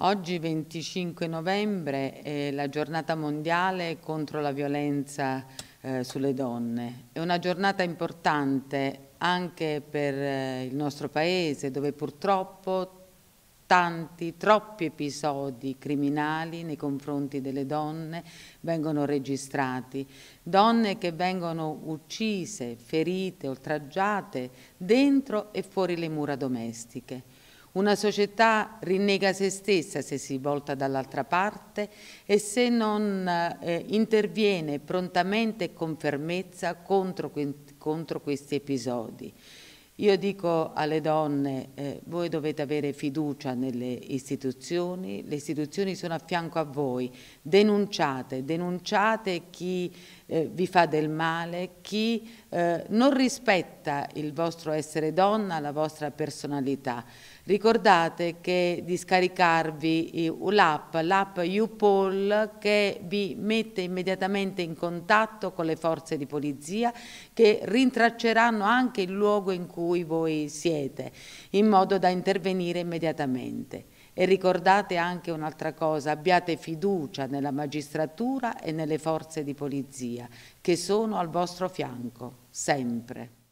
Oggi 25 novembre è la giornata mondiale contro la violenza eh, sulle donne. È una giornata importante anche per eh, il nostro paese dove purtroppo tanti, troppi episodi criminali nei confronti delle donne vengono registrati. Donne che vengono uccise, ferite, oltraggiate dentro e fuori le mura domestiche. Una società rinnega se stessa se si volta dall'altra parte e se non eh, interviene prontamente e con fermezza contro, contro questi episodi. Io dico alle donne, eh, voi dovete avere fiducia nelle istituzioni, le istituzioni sono a fianco a voi, denunciate, denunciate chi eh, vi fa del male, chi eh, non rispetta il vostro essere donna, la vostra personalità. Ricordate che di scaricarvi eh, l'app, l'app UPOL che vi mette immediatamente in contatto con le forze di polizia che rintracceranno anche il luogo in cui voi siete in modo da intervenire immediatamente. E ricordate anche un'altra cosa, abbiate fiducia nella magistratura e nelle forze di polizia che sono al vostro fianco, sempre.